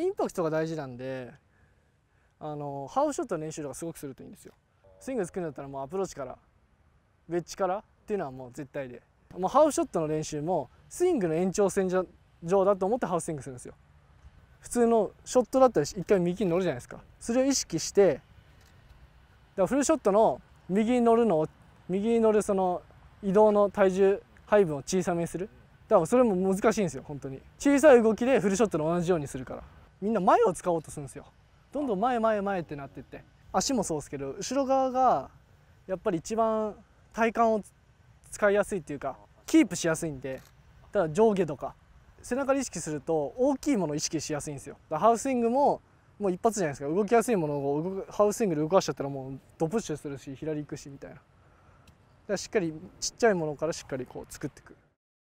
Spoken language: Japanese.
インパクトが大事なんであのハーフショットの練習とかすごくするといいんですよスイング作るんだったらもうアプローチからウェッジからっていうのはもう絶対でもうハーフショットの練習もスイングの延長線上だと思ってハーフスイングするんですよ普通のショットだったら一回右に乗るじゃないですかそれを意識してだからフルショットの右に乗るのを右に乗るその移動の体重配分を小さめにするだからそれも難しいんですよ本当に小さい動きでフルショットの同じようにするからみんな前を使おうとするんですよどんどん前前前ってなってって足もそうですけど後ろ側がやっぱり一番体幹を使いやすいっていうかキープしやすいんでただ上下とか背中で意識すると大きいものを意識しやすいんですよハウスイングももう一発じゃないですか動きやすいものをハウスイングで動かしちゃったらもうドプッシュするし左行くしみたいなだからしっかりちっちゃいものからしっかりこう作っていく